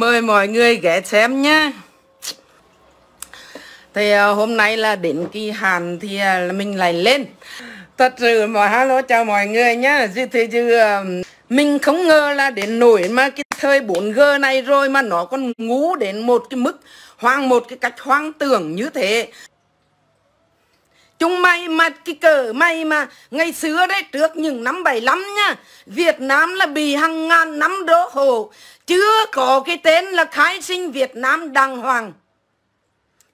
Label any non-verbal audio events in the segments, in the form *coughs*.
mời mọi người ghé xem nhé thì à, hôm nay là đến kỳ hàn thì à, mình lại lên thật sự mọi hello chào mọi người nhá chứ thế chứ à, mình không ngờ là đến nổi mà cái thời 4G này rồi mà nó còn ngủ đến một cái mức hoang một cái cách hoang tưởng như thế Chúng mày mặt cái cờ mày mà Ngày xưa đấy trước những năm 75 nhá Việt Nam là bị hàng ngàn năm đô hồ Chưa có cái tên là khai sinh Việt Nam đàng hoàng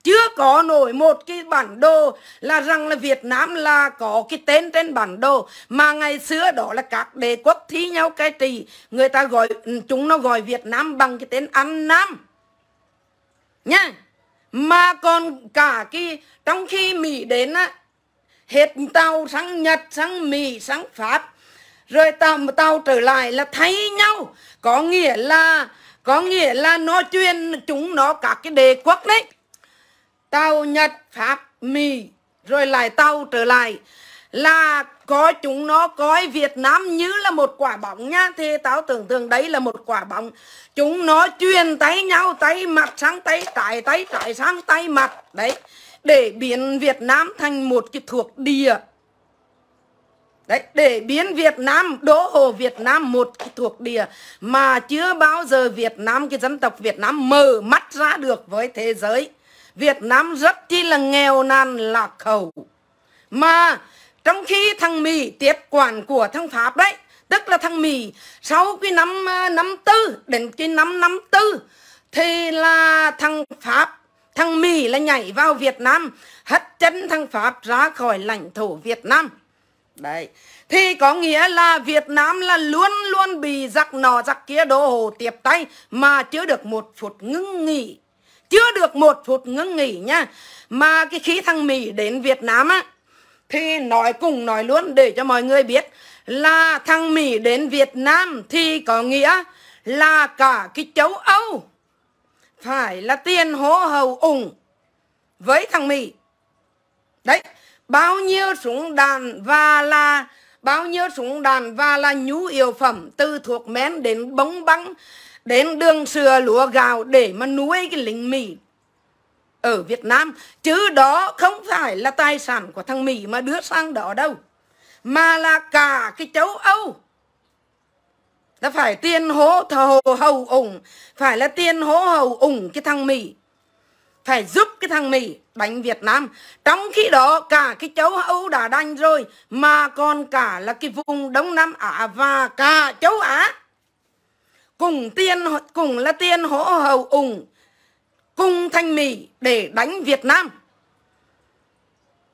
chưa có nổi một cái bản đồ là rằng là Việt Nam là có cái tên trên bản đồ mà ngày xưa đó là các đế quốc thi nhau cai trị người ta gọi chúng nó gọi Việt Nam bằng cái tên An Nam nhá mà còn cả cái trong khi Mỹ đến á hết tàu sang Nhật, sang Mỹ, sang Pháp. Rồi tàu, tàu trở lại là thấy nhau. Có nghĩa là có nghĩa là nó chuyên chúng nó các cái đề quốc đấy. Tàu Nhật, Pháp, Mỹ, rồi lại tàu trở lại là có chúng nó coi Việt Nam như là một quả bóng nha thì tao tưởng tượng đấy là một quả bóng chúng nó truyền tay nhau tay mặt sang tay trái tay trái sang tay mặt đấy để biến Việt Nam thành một cái thuộc địa Đấy, để biến Việt Nam, đỗ hồ Việt Nam một cái thuộc địa mà chưa bao giờ Việt Nam, cái dân tộc Việt Nam mở mắt ra được với thế giới. Việt Nam rất chi là nghèo nàn lạc khẩu. Mà trong khi thằng Mỹ tiếp quản của thằng Pháp đấy, tức là thằng Mỹ sau cái năm ờ, năm tư đến cái năm năm tư thì là thằng Pháp Thằng Mỹ là nhảy vào Việt Nam, hất chân thằng Pháp ra khỏi lãnh thổ Việt Nam. Đấy. Thì có nghĩa là Việt Nam là luôn luôn bị giặc nọ giặc kia đổ hồ tiệp tay mà chưa được một phút ngưng nghỉ. Chưa được một phút ngưng nghỉ nha. Mà cái khí thằng Mỹ đến Việt Nam á, thì nói cùng nói luôn để cho mọi người biết là thằng Mỹ đến Việt Nam thì có nghĩa là cả cái châu Âu phải là tiền hỗ hầu ủng với thằng Mỹ. Đấy, bao nhiêu súng đạn và là bao nhiêu súng đạn và là nhú yếu phẩm từ thuộc mén đến bóng băng đến đường sừa lúa gạo để mà nuôi cái lính Mỹ ở Việt Nam. Chứ đó không phải là tài sản của thằng Mỹ mà đưa sang đó đâu. Mà là cả cái châu Âu là phải tiên hỗ thầu hầu ủng phải là tiên hỗ hầu ủng cái thằng mỹ phải giúp cái thằng mỹ đánh việt nam trong khi đó cả cái châu âu đã đánh rồi mà còn cả là cái vùng đông nam á và cả châu á cùng tiên cùng là tiên hỗ hầu ủng cùng thanh mỹ để đánh việt nam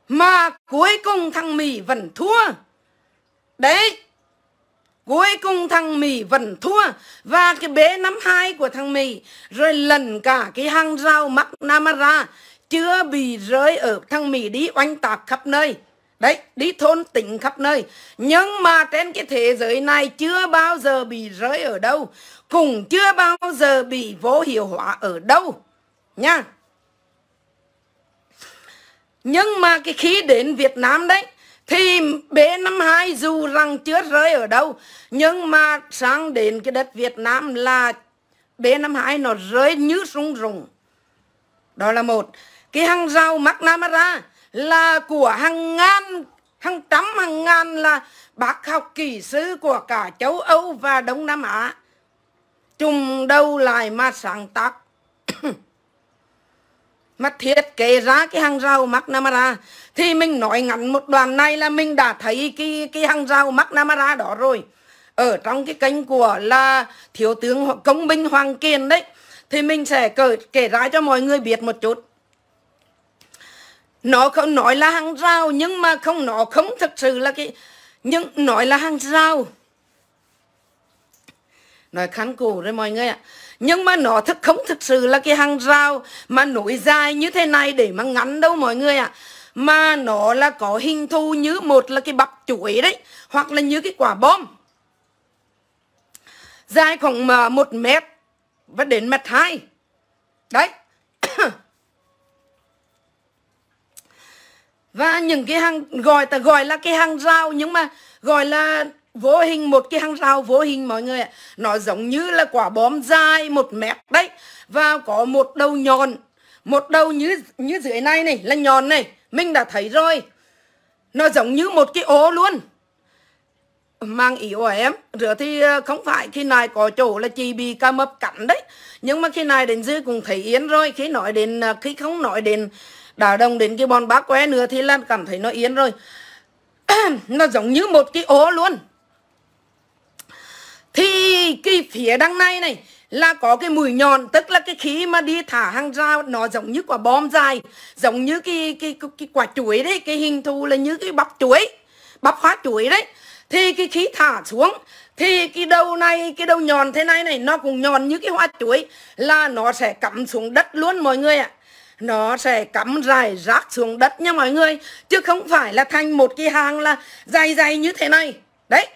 mà cuối cùng thằng mỹ vẫn thua đấy Cuối cùng thằng Mỹ vẫn thua và cái bế năm hai của thằng Mỹ rồi lần cả cái hàng rào mắc Namara chưa bị rơi ở thằng Mỹ đi oanh tạc khắp nơi. Đấy, đi thôn tỉnh khắp nơi. Nhưng mà trên cái thế giới này chưa bao giờ bị rơi ở đâu. Cũng chưa bao giờ bị vô hiệu hóa ở đâu. Nha. Nhưng mà cái khi đến Việt Nam đấy thì B-52 dù rằng chưa rơi ở đâu nhưng mà sang đến cái đất Việt Nam là B-52 nó rơi như súng rùng đó là một cái hàng rào McNamara là của hàng ngàn hàng trăm hàng ngàn là bác học kỹ sư của cả châu Âu và Đông Nam Á chung đâu lại mà sáng tác mà thiết kế ra cái hàng rào McNamara thì mình nói ngắn một đoạn này là mình đã thấy cái cái hàng rào McNamara đó rồi ở trong cái kênh của là thiếu tướng công binh Hoàng kiên đấy thì mình sẽ kể, kể ra cho mọi người biết một chút nó không nói là hàng rào nhưng mà không nó không thực sự là cái nhưng nói là hàng rào nói khán cù rồi mọi người ạ nhưng mà nó thực không thực sự là cái hàng rào mà nổi dài như thế này để mà ngắn đâu mọi người ạ mà nó là có hình thù như một là cái bắp chuối đấy hoặc là như cái quả bom dài khoảng ờ, một mét và đến mét hai đấy *coughs* và những cái hàng gọi ta gọi là cái hàng rào nhưng mà gọi là vô hình một cái hàng rào vô hình mọi người ạ nó giống như là quả bom dài một mét đấy và có một đầu nhọn một đầu như như dưới này này là nhọn này mình đã thấy rồi nó giống như một cái ố luôn mang ý của em rửa thì ờ, không phải khi này có chỗ là chỉ bị ca mập cắn đấy nhưng mà khi này đến dưới cũng thấy yên rồi khi nói đến ờ, khi không nói đến đả đồng đến cái bọn bác que nữa thì lan cảm thấy nó yên rồi *clears throat* nó giống như một cái ố luôn thì cái phía đằng này này là có cái mũi nhọn tức là cái khí mà đi thả hàng ra nó giống như quả bom dài giống như cái cái cái, cái quả chuối đấy cái hình thù là như cái bắp chuối bắp hóa chuối đấy thì cái khí thả xuống thì cái đầu này cái đầu nhọn thế này này nó cũng nhọn như cái hoa chuối là nó sẽ cắm xuống đất luôn mọi người ạ nó sẽ cắm dài rác xuống đất nha mọi người chứ không phải là thành một cái hàng là dài dài như thế này đấy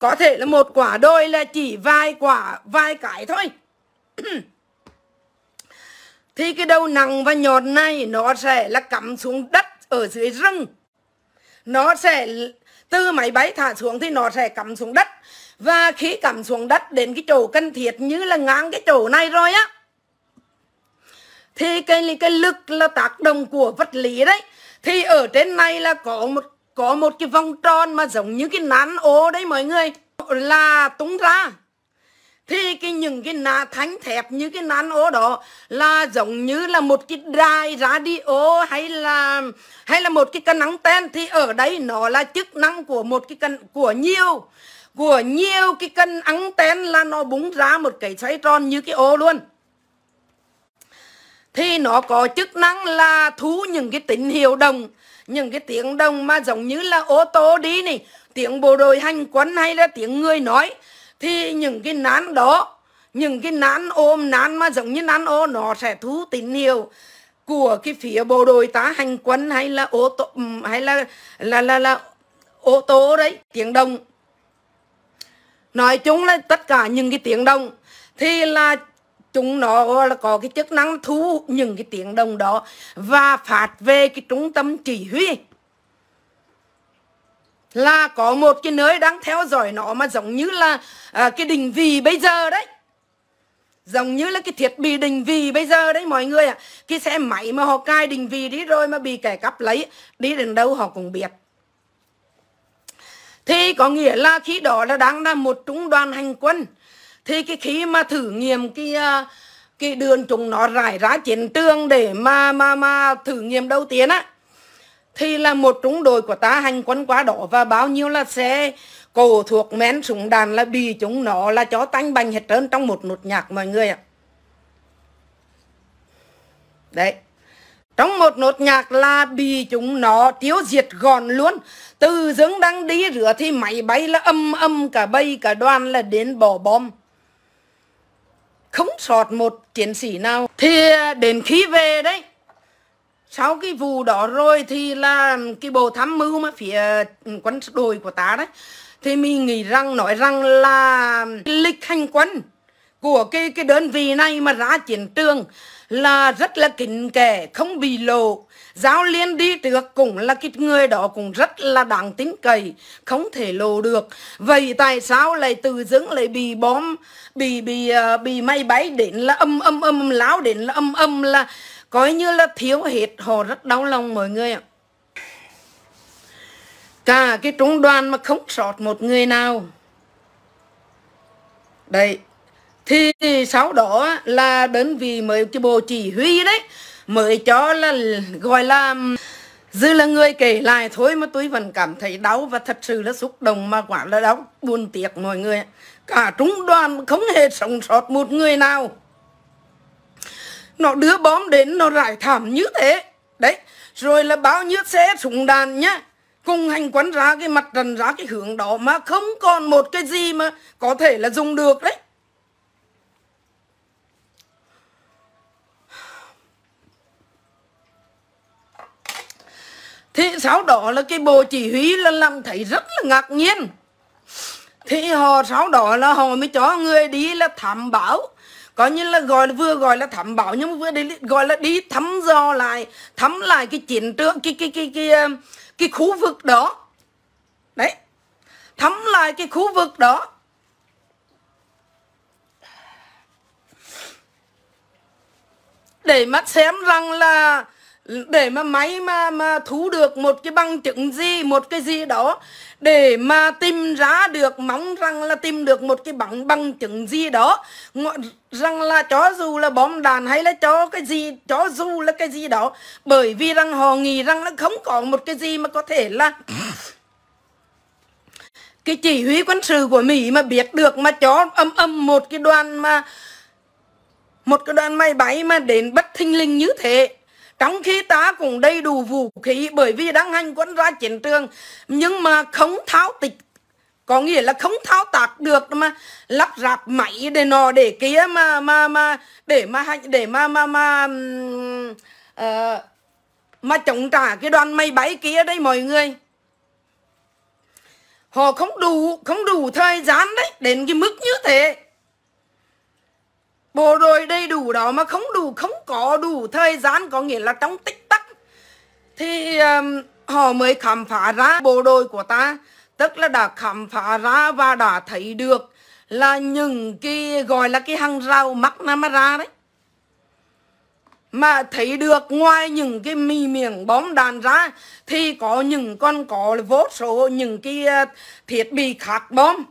có thể là một quả đôi là chỉ vài quả vài cái thôi *clears throat* thì cái đầu nặng và nhọt này nó sẽ là cắm xuống đất ở dưới rừng nó sẽ từ máy bay thả xuống thì nó sẽ cắm xuống đất và khi cắm xuống đất đến cái chỗ cần thiết như là ngang cái chỗ này rồi á thì cái cái lực là tác động của vật lý đấy thì ở trên này là có một có một cái vòng tròn mà giống như cái nán ố đấy mọi người là tung ra thì cái những cái nà thánh thẹp như cái nán ố đó là giống như là một cái đài radio hay là hay là một cái cân anten thì ở đây nó là chức năng của một cái cân của nhiều của nhiều cái cân anten là nó búng ra một cái xoay tròn như cái ô luôn thì nó có chức năng là thu những cái tín hiệu đồng những cái tiếng đồng mà giống như là ô tô đi này tiếng bộ đội hành quân hay là tiếng người nói thì những cái nán đó những cái nán ôm nán mà giống như nán ô nó sẽ thú tín hiệu của cái phía bộ đội tá hành quân hay là ô tô hay là là là, là ô tô đấy tiếng đồng nói chung là tất cả những cái tiếng đồng thì là chúng nó là có cái chức năng thu những cái tiếng đồng đó và phạt về cái trung tâm chỉ huy là có một cái nơi đang theo dõi nó mà giống như là à, cái định vị bây giờ đấy giống như là cái thiết bị định vị bây giờ đấy mọi người ạ à. cái xe máy mà họ cai định vị đi rồi mà bị kẻ cắp lấy đi đến đâu họ cũng biết thì có nghĩa là khi đó là đang là một trung đoàn hành quân thì cái khi mà thử nghiệm cái à, cái đường chúng nó rải ra chiến trường để mà mà mà thử nghiệm đầu tiên á thì là một trung đội của ta hành quân quá đó và bao nhiêu là xe cổ thuộc men súng đạn là bị chúng nó là chó tanh bành hết trơn trong một nốt nhạc mọi người ạ. Đấy. Trong một nốt nhạc là bị chúng nó tiêu diệt gọn luôn. Từ dưỡng đang đi rửa thì máy bay là âm âm cả bay cả đoàn là đến bỏ bom không sọt một chiến sĩ nào thì đến khi về đấy sau cái vụ đó rồi thì là cái bộ tham mưu mà phía ừ, quân đội của ta đấy thì mình nghĩ rằng nói rằng là lịch hành quân của cái cái đơn vị này mà ra chiến trường là rất là kín kẻ không bị lộ Giao liên đi trước cũng là cái người đó cũng rất là đáng tính cầy, không thể lộ được. Vậy tại sao lại từ dưng lại bị bom, bị bị ờ, bị máy bay đến là âm âm âm láo đến là âm âm là coi như là thiếu hết họ rất đau lòng mọi người ạ. Cả cái trung đoàn mà không sót một người nào. Đây, thì sau đó là đến vì mới cái bộ chỉ huy đấy mới cho là gọi là dư là người kể lại thôi mà tôi vẫn cảm thấy đau và thật sự là xúc động mà quả là đau buồn tiếc mọi người cả trung đoàn không hề sống sót một người nào nó đưa bom đến nó rải thảm như thế đấy rồi là bao nhiêu xe súng đạn nhá cùng hành quân ra cái mặt trần ra cái hướng đó mà không còn một cái gì mà có thể là dùng được đấy Thì sau đó là cái bộ chỉ huy là làm thấy rất là ngạc nhiên Thì họ sau đó là họ mới cho người đi là thảm bảo có như là gọi là vừa gọi là thảm bảo nhưng mà vừa đi, gọi là đi thăm dò lại Thăm lại cái chiến trường, cái, cái, cái, cái, cái, ờ, cái khu vực đó Đấy Thăm lại cái khu vực đó Để mắt xem rằng là để mà máy mà mà thú được một cái bằng chứng gì một cái gì đó để mà tìm ra được mong rằng là tìm được một cái bằng bằng chứng gì đó rằng là cho dù là bom đạn hay là cho cái gì cho dù là cái gì đó bởi vì rằng họ nghĩ rằng nó không có một cái gì mà có thể là *coughs* cái chỉ huy quân sự của Mỹ mà biết được mà cho âm âm một cái đoàn mà một cái đoàn máy bay mà đến bất thình lình như thế trong khi ta cũng đầy đủ vũ khí bởi vì đang hành quân ra chiến trường nhưng mà không tháo tịch có nghĩa là không thao tác được mà lắp ráp máy để nọ để kia mà mà mà để mà để mà mà mà uh, mà chống trả cái đoàn máy bay kia đây mọi người họ không đủ không đủ thời gian đấy đến cái mức như thế Bộ đội đầy đủ đó mà không đủ, không có đủ thời gian có nghĩa là trong tích tắc thì um, họ mới khám phá ra bộ đội của ta tức là đã khám phá ra và đã thấy được là những cái gọi là cái hàng rào mắc nam ra đấy mà thấy được ngoài những cái mì miệng bóng đàn ra thì có những con có vô số những cái ờ, thiết bị khác bom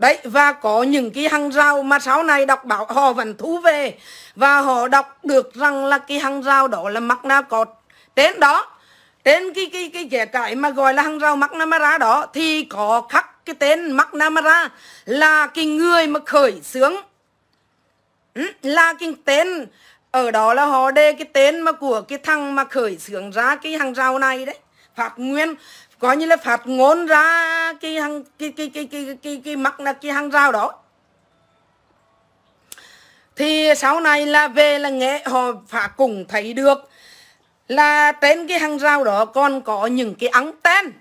Đấy, và có những cái hàng rào mà sau này đọc báo họ vẫn thú về và họ đọc được rằng là cái hàng rào đó là mắc na cột tên đó tên cái cái cái kẻ cải mà gọi là hàng rào mắc namara đó thì có khắc cái tên mắc namara là cái người mà khởi xướng ừ, là cái tên ở đó là họ đề cái tên mà của cái thằng mà khởi xướng ra cái hàng rào này đấy Pháp Nguyên coi như là phát ngôn ra cái hàng cái cái cái cái cái cái cái mặt là cái hàng rào đó thì sau này là về là nghệ họ phải cùng thấy được là trên cái hàng rào đó còn có những cái tên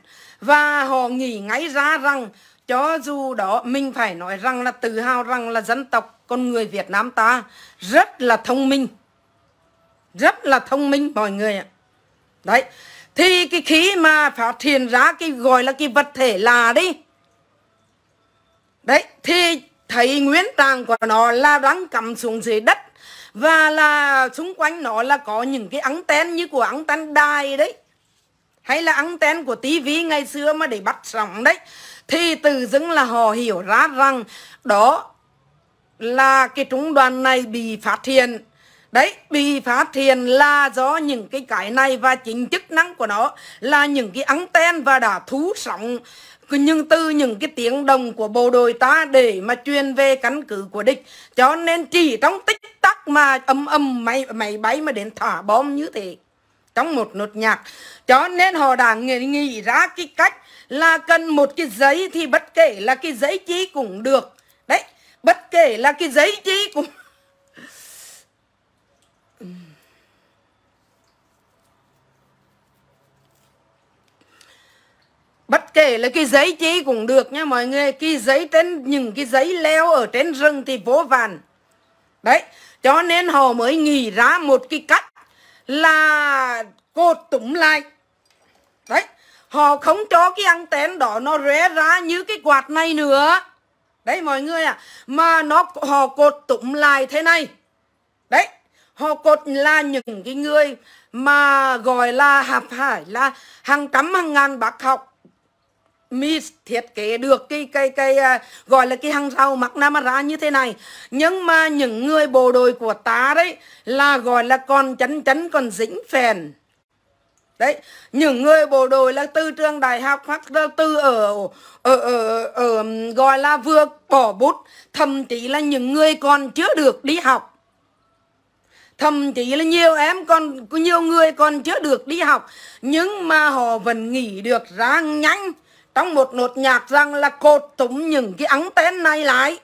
và họ nghĩ ngay ra rằng cho dù đó mình phải nói rằng là tự hào rằng là dân tộc con người Việt Nam ta rất là thông minh rất là thông minh mọi người ạ đấy thì cái khí mà phát hiện ra cái gọi là cái vật thể là đi đấy thì thấy nguyên tàng của nó là đang cầm xuống dưới đất và là xung quanh nó là có những cái anten như của anten đài đấy hay là anten của tivi ngày xưa mà để bắt sóng đấy thì từ dưng là họ hiểu ra rằng đó là cái trung đoàn này bị phát hiện Đấy, bị phá thiền là do những cái cái này và chính chức năng của nó là những cái ten và đã thú sóng nhưng từ những cái tiếng đồng của bộ đội ta để mà truyền về căn cứ của địch cho nên chỉ trong tích tắc mà âm âm máy máy bay mà đến thả bom như thế trong một nốt nhạc cho nên họ đã nghĩ, nghĩ ra cái cách là cần một cái giấy thì bất kể là cái giấy chi cũng được đấy bất kể là cái giấy chi cũng bất kể là cái giấy chi cũng được nha mọi người cái giấy trên những cái giấy leo ở trên rừng thì vô vàn đấy cho nên họ mới nghĩ ra một cái cách là cột túm lại đấy họ không cho cái ăn anten đó nó rẽ ra như cái quạt này nữa đấy mọi người ạ à. mà nó họ cột túm lại thế này đấy họ cột là những cái người mà gọi là hạp hải là hàng trăm hàng ngàn bác học mi thiết kế được cái cái cái à, gọi là cái hàng rào mặc nam ra như thế này nhưng mà những người bộ đội của ta đấy là gọi là còn chấn chấn còn dính phèn đấy những người bộ đội là từ trường đại học hoặc là từ ở ở, ở ở gọi là vừa bỏ bút thậm chí là những người còn chưa được đi học thậm chí là nhiều em còn nhiều người còn chưa được đi học nhưng mà họ vẫn nghỉ được ra nhanh trong một nốt nhạc rằng là cột túm những cái ấn tên này lại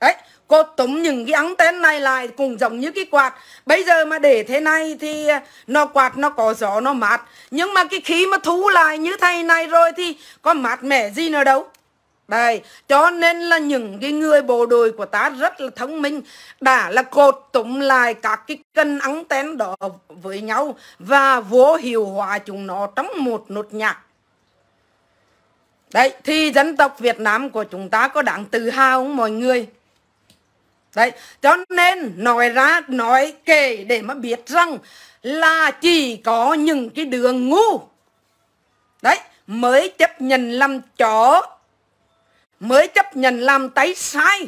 đấy cột túm những cái ấn tên này lại cũng giống như cái quạt bây giờ mà để thế này thì nó quạt nó có gió nó mát nhưng mà cái khí mà thú lại như thầy này rồi thì có mát mẻ gì nữa đâu đây, cho nên là những cái người bộ đội của ta rất là thông minh đã là cột tụm lại các cái cân ấn tén đó với nhau và vô hiệu hóa chúng nó trong một nốt nhạc. Đấy, thì dân tộc Việt Nam của chúng ta có đáng tự hào không mọi người? Đấy, cho nên nói ra, nói kể để mà biết rằng là chỉ có những cái đường ngu. Đấy, mới chấp nhận làm chó, mới chấp nhận làm tay sai.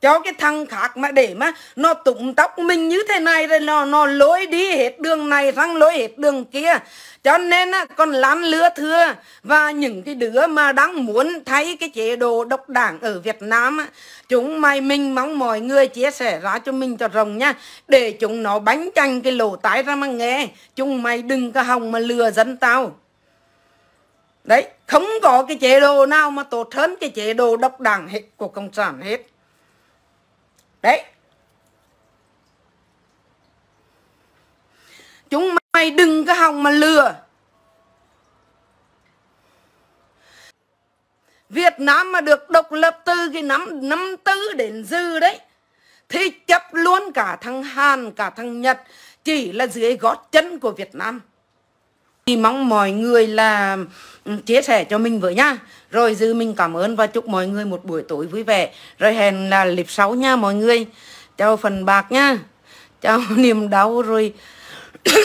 Cho cái thằng khác mà để mà nó tụng tóc mình như thế này rồi nó, nó lối đi hết đường này sang lối hết đường kia cho nên con lắm lứa thưa và những cái đứa mà đang muốn thấy cái chế độ độc đảng ở Việt Nam chúng mày mình mong mọi người chia sẻ ra cho mình cho rồng nha để chúng nó bánh chanh cái lỗ tái ra mà nghe chúng mày đừng có hòng mà lừa dân tao đấy không có cái chế độ nào mà tốt hơn cái chế độ độc đảng hết của cộng sản hết đấy chúng mày đừng cái hòng mà lừa Việt Nam mà được độc lập từ cái năm năm tư đến dư đấy thì chấp luôn cả thằng Hàn cả thằng Nhật chỉ là dưới gót chân của Việt Nam thì mong mọi người là ừ, chia sẻ cho mình với nha rồi dư mình cảm ơn và chúc mọi người một buổi tối vui vẻ rồi hẹn là clip sáu nha mọi người chào phần bạc nha chào *laughs* niềm đau rồi